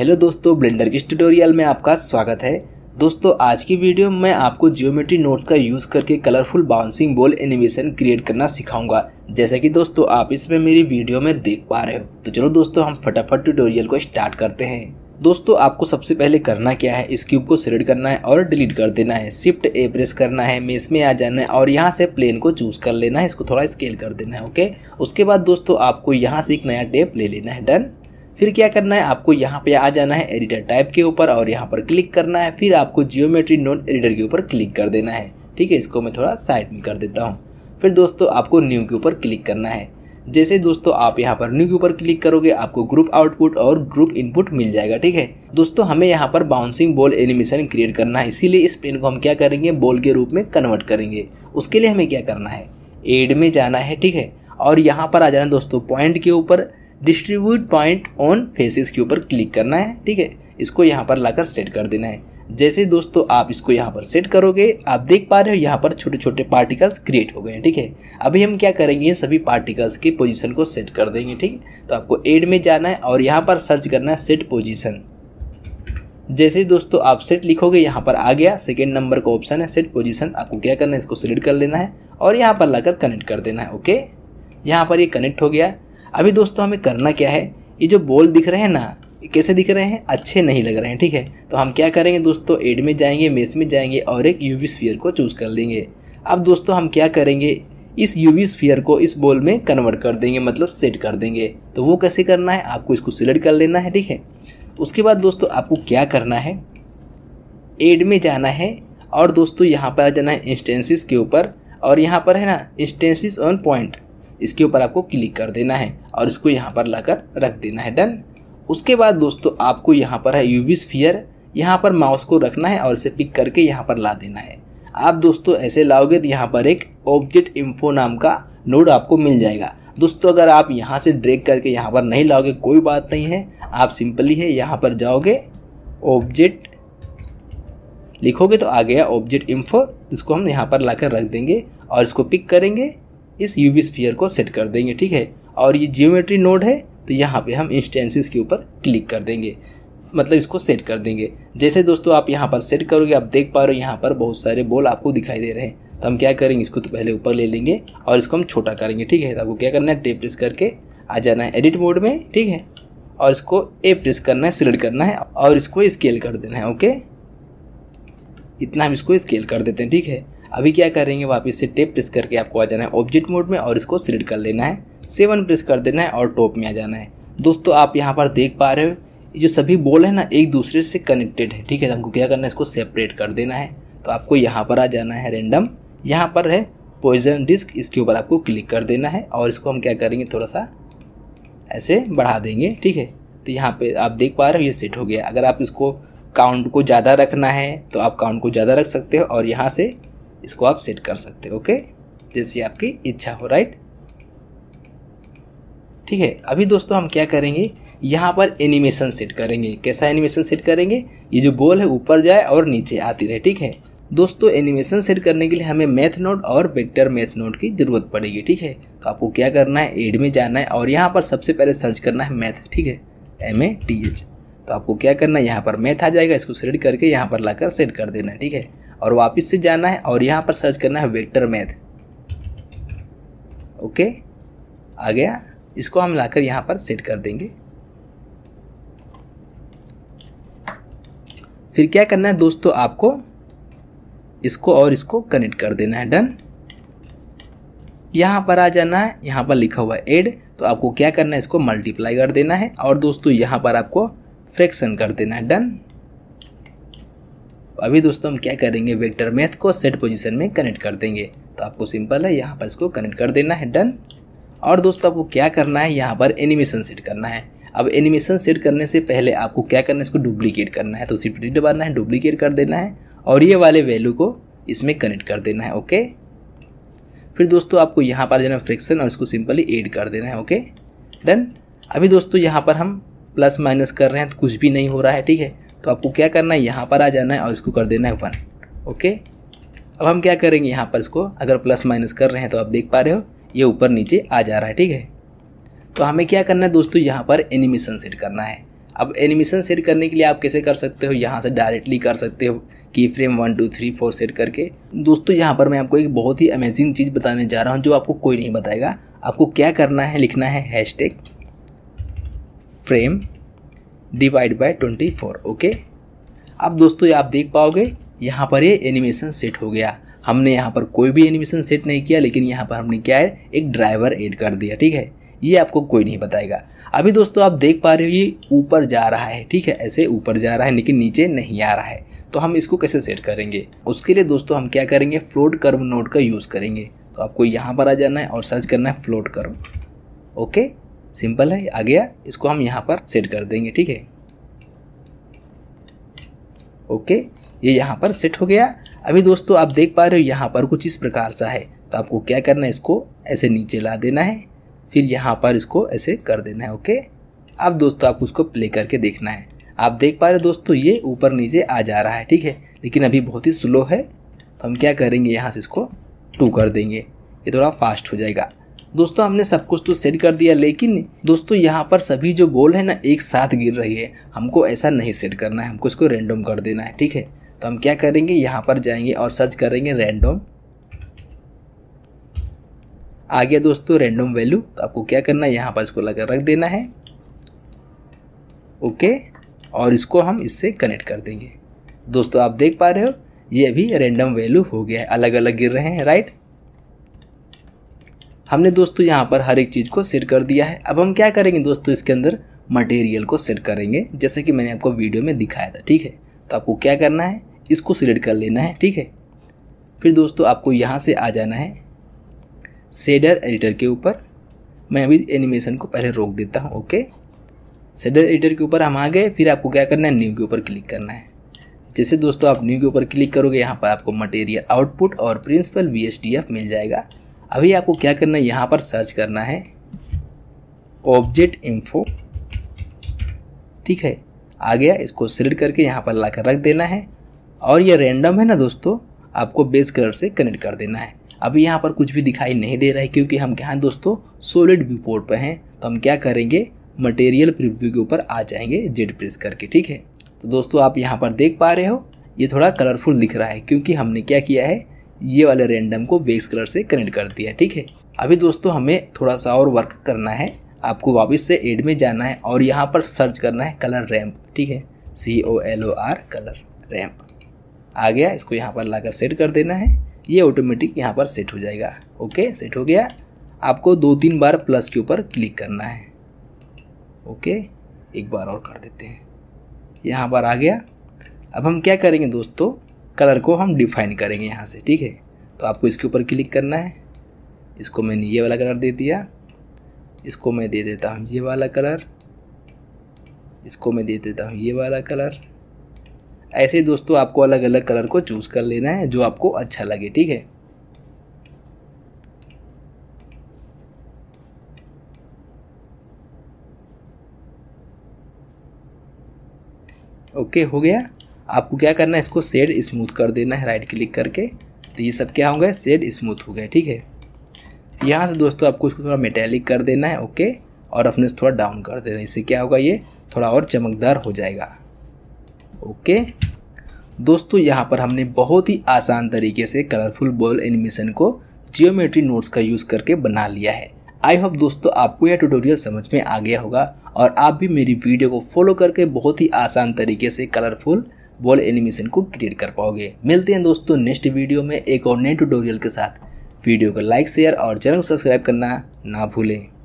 hello दोस्तों blender के tutorial में आपका स्वागत है दोस्तों आज की वीडियो में मैं आपको जियोमेट्री नोट्स का यूज़ करके colourful bouncing ball animation create करना सिखाऊंगा जैसे कि दोस्तों आप इसमें मेरी वीडियो में देख पा रहे हो तो चलो दोस्तों हम फटाफट ट्यूटोरियल को स्टार्ट करते हैं दोस्तों आपको सबसे पहले करना क्या है इस क्यूब को सिलेक्ट करना है और डिलीट कर देना है शिफ्ट ए प्रेस करना है मेस में आ जाना है और यहाँ से प्लेन को चूज कर लेना है इसको थोड़ा स्केल कर देना है ओके उसके बाद दोस्तों आपको यहाँ से एक नया टेप ले लेना है डन फिर क्या करना है आपको यहाँ पे आ जाना है एडिटर टाइप के ऊपर और यहाँ पर क्लिक करना है फिर आपको जियोमेट्री नोट एडिटर के ऊपर क्लिक कर देना है ठीक है इसको मैं थोड़ा साइड में कर देता हूँ फिर दोस्तों आपको न्यू के ऊपर क्लिक करना है जैसे दोस्तों आप यहाँ पर न्यू के ऊपर क्लिक करोगे आपको ग्रुप आउटपुट और ग्रुप इनपुट मिल जाएगा ठीक है दोस्तों हमें यहाँ पर बाउंसिंग बॉल एनिमेशन क्रिएट करना है इसीलिए इस पेन को हम क्या करेंगे बॉल के रूप में कन्वर्ट करेंगे उसके लिए हमें क्या करना है एड में जाना है ठीक है और यहाँ पर आ जाना दोस्तों पॉइंट के ऊपर डिस्ट्रीब्यूट पॉइंट ऑन फेसेस के ऊपर क्लिक करना है ठीक है इसको यहाँ पर लाकर सेट कर देना है जैसे दोस्तों आप इसको यहाँ पर सेट करोगे आप देख पा रहे हो यहाँ पर छोटे छोटे पार्टिकल्स क्रिएट हो गए हैं ठीक है अभी हम क्या करेंगे सभी पार्टिकल्स की पोजीशन को सेट कर देंगे ठीक है तो आपको एड में जाना है और यहाँ पर सर्च करना है सेट पोजीशन जैसे दोस्तों आप सेट लिखोगे यहाँ पर आ गया सेकेंड नंबर का ऑप्शन है सेट पोजिशन आपको क्या करना है इसको सिलेक्ट कर लेना है और यहाँ पर लाकर कनेक्ट कर देना है ओके यहाँ पर ये यह कनेक्ट हो गया अभी दोस्तों हमें करना क्या है ये जो बोल दिख रहे हैं ना कैसे दिख रहे हैं अच्छे नहीं लग रहे हैं ठीक है तो हम क्या करेंगे दोस्तों एड में जाएंगे मेस में जाएंगे और एक यूवी स्फीयर को चूज़ कर लेंगे अब दोस्तों हम क्या करेंगे इस यूवी स्फीयर को इस बॉल में कन्वर्ट कर देंगे मतलब सेट कर देंगे तो वो कैसे करना है आपको इसको सिलेक्ट कर लेना है ठीक है उसके बाद दोस्तों आपको क्या करना है एड में जाना है और दोस्तों यहाँ पर आ जाना है इंस्टेंसिस के ऊपर और यहाँ पर है ना इंस्टेंसिस ऑन पॉइंट इसके ऊपर आपको क्लिक कर देना है और इसको यहाँ पर लाकर रख देना है डन उसके बाद दोस्तों आपको यहाँ पर है यूवी स्फियर यहाँ पर माउस को रखना है और इसे पिक करके यहाँ पर ला देना है आप दोस्तों ऐसे लाओगे तो यहाँ पर एक ऑब्जेक्ट इम्फो नाम का नोड आपको मिल जाएगा दोस्तों अगर आप यहाँ से ड्रैग करके यहाँ पर नहीं लाओगे कोई बात नहीं है आप सिंपली है यहाँ पर जाओगे ऑब्जेक्ट लिखोगे तो आ गया ऑब्जेक्ट इम्फो इसको हम यहाँ पर लाकर रख देंगे और इसको पिक करेंगे इस यूवी स्फियर को सेट कर देंगे ठीक है और ये जियोमेट्री नोड है तो यहाँ पे हम इंस्टेंसेस के ऊपर क्लिक कर देंगे मतलब इसको सेट कर देंगे जैसे दोस्तों आप यहाँ पर सेट करोगे आप देख पा रहे हो यहाँ पर बहुत सारे बोल आपको दिखाई दे रहे हैं तो हम क्या करेंगे इसको तो पहले ऊपर ले लेंगे और इसको हम छोटा करेंगे ठीक है तो आपको क्या करना है टेप प्रेस करके आ जाना है एडिट मोड में ठीक है और इसको ए प्रेस करना है सिलेक्ट करना है और इसको स्केल कर देना है ओके इतना हम इसको स्केल कर देते हैं ठीक है अभी क्या करेंगे वापस से टेप प्रेस करके आपको आ जाना है ऑब्जेक्ट मोड में और इसको सिलेक्ट कर लेना है सेवन प्रेस कर देना है और टॉप में आ जाना है दोस्तों आप यहाँ पर देख पा रहे हो जो सभी बॉल है ना एक दूसरे से कनेक्टेड है ठीक है हमको क्या करना है इसको सेपरेट कर देना है तो आपको यहाँ पर आ जाना है रेंडम यहाँ पर है पॉइजन डिस्क इसके ऊपर आपको क्लिक कर देना है और इसको हम क्या करेंगे थोड़ा सा ऐसे बढ़ा देंगे ठीक है तो यहाँ पे आप देख पा रहे हो ये सेट हो गया अगर आप इसको काउंट को ज़्यादा रखना है तो आप काउंट को ज़्यादा रख सकते हो और यहाँ से इसको आप सेट कर सकते हो ओके जैसी आपकी इच्छा हो राइट ठीक है अभी दोस्तों हम क्या करेंगे यहाँ पर एनिमेशन सेट करेंगे कैसा एनिमेशन सेट करेंगे ये जो बॉल है ऊपर जाए और नीचे आती रहे ठीक है दोस्तों एनिमेशन सेट करने के लिए हमें मैथ नोट और वेक्टर मैथ नोट की ज़रूरत पड़ेगी ठीक है तो आपको क्या करना है एड में जाना है और यहाँ पर सबसे पहले सर्च करना है मैथ ठीक है एम ए टी एच तो आपको क्या करना है यहाँ पर मैथ आ जाएगा इसको सेलेक्ट करके यहाँ पर लाकर सेट कर देना है ठीक है और वापस से जाना है और यहाँ पर सर्च करना है वेक्टर मैथ ओके आ गया इसको हम लाकर यहाँ पर सेट कर देंगे फिर क्या करना है दोस्तों आपको इसको और इसको कनेक्ट कर देना है डन यहाँ पर आ जाना है यहाँ पर लिखा हुआ है एड तो आपको क्या करना है इसको मल्टीप्लाई कर देना है और दोस्तों यहाँ पर आपको फ्रैक्शन कर देना है डन अभी दोस्तों हम क्या करेंगे वेक्टर मैथ को सेट पोजीशन में कनेक्ट कर देंगे तो आपको सिंपल है यहाँ पर इसको कनेक्ट कर देना है डन और दोस्तों आपको क्या करना है यहाँ पर एनिमेशन सेट करना है अब एनिमेशन सेट करने से पहले आपको क्या करना है इसको डुप्लीकेट करना है तो सिर्फ डी दबाना है डुप्लीकेट कर देना है और ये वाले वैल्यू को इसमें कनेक्ट कर देना है ओके फिर दोस्तों आपको यहाँ पर जाना फ्रिक्शन और इसको सिंपली एड कर देना है ओके डन अभी दोस्तों यहाँ पर हम प्लस माइनस कर रहे हैं तो कुछ भी नहीं हो रहा है ठीक है तो आपको क्या करना है यहाँ पर आ जाना है और इसको कर देना है वन ओके अब हम क्या करेंगे यहाँ पर इसको अगर प्लस माइनस कर रहे हैं तो आप देख पा रहे हो ये ऊपर नीचे आ जा रहा है ठीक है तो हमें क्या करना है दोस्तों यहाँ पर एनिमेशन सेट करना है अब एनिमेशन सेट करने के लिए आप कैसे कर सकते हो यहाँ से डायरेक्टली कर सकते हो की frame one two three four set करके दोस्तों यहाँ पर मैं आपको एक बहुत ही अमेजिंग चीज़ बताने जा रहा हूँ जो आपको कोई नहीं बताएगा आपको क्या करना है लिखना है hash frame divide by twenty four okay अब दोस्तों ये आप देख पाओगे यहाँ पर ये एनिमेशन सेट हो गया हमने यहाँ पर कोई भी एनिमेशन सेट नहीं किया लेकिन यहाँ पर हमने क्या है एक ड्राइवर एड कर दिया ठीक है ये आपको कोई नहीं बताएगा अभी दोस्तों आप देख पा रहे हो ये ऊपर जा रहा है ठीक है ऐसे ऊपर जा रहा है लेकिन नीचे नहीं आ रहा है तो हम इसको कैसे सेट करेंगे उसके लिए दोस्तों हम क्या करेंगे फ्लोट कर्व नोड का यूज़ करेंगे तो आपको यहाँ पर आ जाना है और सर्च करना है फ्लोट कर्व ओके सिंपल है आ गया इसको हम यहाँ पर सेट कर देंगे ठीक है ओके ये यहाँ पर सेट हो गया अभी दोस्तों आप देख पा रहे हो यहाँ पर कुछ इस प्रकार सा है तो आपको क्या करना है इसको ऐसे नीचे ला देना है फिर यहाँ पर इसको ऐसे कर देना है ओके अब दोस्तों आपको उसको प्ले करके देखना है आप देख पा रहे हो दोस्तों ये ऊपर नीचे आ जा रहा है ठीक है लेकिन अभी बहुत ही स्लो है तो हम क्या करेंगे यहाँ से इसको टू कर देंगे ये थोड़ा फास्ट हो जाएगा दोस्तों हमने सब कुछ तो सेट कर दिया लेकिन दोस्तों यहाँ पर सभी जो बॉल है ना एक साथ गिर रही है हमको ऐसा नहीं सेट करना है हमको इसको रेंडम कर देना है ठीक है तो हम क्या करेंगे यहाँ पर जाएंगे और सर्च करेंगे रैंडम आ गया दोस्तों रैंडम वैल्यू तो आपको क्या करना है यहाँ पर इसको लगा रख देना है ओके और इसको हम इससे कनेक्ट कर देंगे दोस्तों आप देख पा रहे हो ये अभी रैंडम वैल्यू हो गया है अलग अलग गिर रहे हैं राइट हमने दोस्तों यहाँ पर हर एक चीज़ को सेट कर दिया है अब हम क्या करेंगे दोस्तों इसके अंदर मटेरियल को सेट करेंगे जैसे कि मैंने आपको वीडियो में दिखाया था ठीक है तो आपको क्या करना है इसको सिलेक्ट कर लेना है ठीक है फिर दोस्तों आपको यहाँ से आ जाना है सेडर एडिटर के ऊपर मैं अभी एनिमेशन को पहले रोक देता हूँ ओके सेडर एडिटर के ऊपर हम आ गए फिर आपको क्या करना है न्यू के ऊपर क्लिक करना है जैसे दोस्तों आप न्यू के ऊपर क्लिक करोगे यहाँ पर आपको मटेरियल आउटपुट और प्रिंसिपल वी मिल जाएगा अभी आपको क्या करना है यहाँ पर सर्च करना है ऑब्जेक्ट इन्फो ठीक है आ गया इसको सिलेक्ट करके यहाँ पर ला कर रख देना है और ये रेंडम है ना दोस्तों आपको बेस कलर से कनेक्ट कर देना है अभी यहाँ पर कुछ भी दिखाई नहीं दे रहा है क्योंकि हम क्या हैं दोस्तों सोलिड व्यू पोर्ट पर हैं तो हम क्या करेंगे मटेरियल प्रिव्यू के ऊपर आ जाएंगे जेड प्रेस करके ठीक है तो दोस्तों आप यहाँ पर देख पा रहे हो ये थोड़ा कलरफुल दिख रहा है क्योंकि हमने क्या किया है ये वाले रेंडम को बेस कलर से कनेक्ट कर दिया ठीक है अभी दोस्तों हमें थोड़ा सा और वर्क करना है आपको वापस से एड में जाना है और यहाँ पर सर्च करना है कलर रैम्प ठीक है C O L O R colour ramp आ गया इसको यहाँ पर लाकर सेट कर देना है ये ऑटोमेटिक यहाँ पर सेट हो जाएगा ओके सेट हो गया आपको दो तीन बार प्लस के ऊपर क्लिक करना है ओके एक बार और कर देते हैं यहाँ पर आ गया अब हम क्या करेंगे दोस्तों कलर को हम डिफाइन करेंगे यहाँ से ठीक है तो आपको इसके ऊपर क्लिक करना है इसको मैंने ये वाला कलर दे दिया इसको मैं दे देता हूँ ये वाला कलर इसको मैं दे देता हूँ ये वाला कलर ऐसे दोस्तों आपको अलग अलग कलर को चूज़ कर लेना है जो आपको अच्छा लगे ठीक है ओके हो गया आपको क्या करना है इसको शेड स्मूथ कर देना है राइट क्लिक करके तो ये सब क्या हो गया शेड स्मूथ हो गया ठीक है यहाँ से दोस्तों आपको इसको थोड़ा मेटेलिक कर देना है ओके और अपने से थोड़ा डाउन कर देना है इससे क्या होगा ये थोड़ा और चमकदार हो जाएगा ओके दोस्तों यहाँ पर हमने बहुत ही आसान तरीके से कलरफुल बॉल एनिमेशन को जियोमेट्री नोट्स का यूज़ करके बना लिया है आई होप दोस्तों आपको यह ट्यूटोरियल समझ में आ गया होगा और आप भी मेरी वीडियो को फॉलो करके बहुत ही आसान तरीके से कलरफुल वॉल एनिमेशन को क्रिएट कर पाओगे मिलते हैं दोस्तों नेक्स्ट वीडियो में एक और नए ट्यूटोरियल के साथ वीडियो को लाइक शेयर और चैनल को सब्सक्राइब करना ना भूलें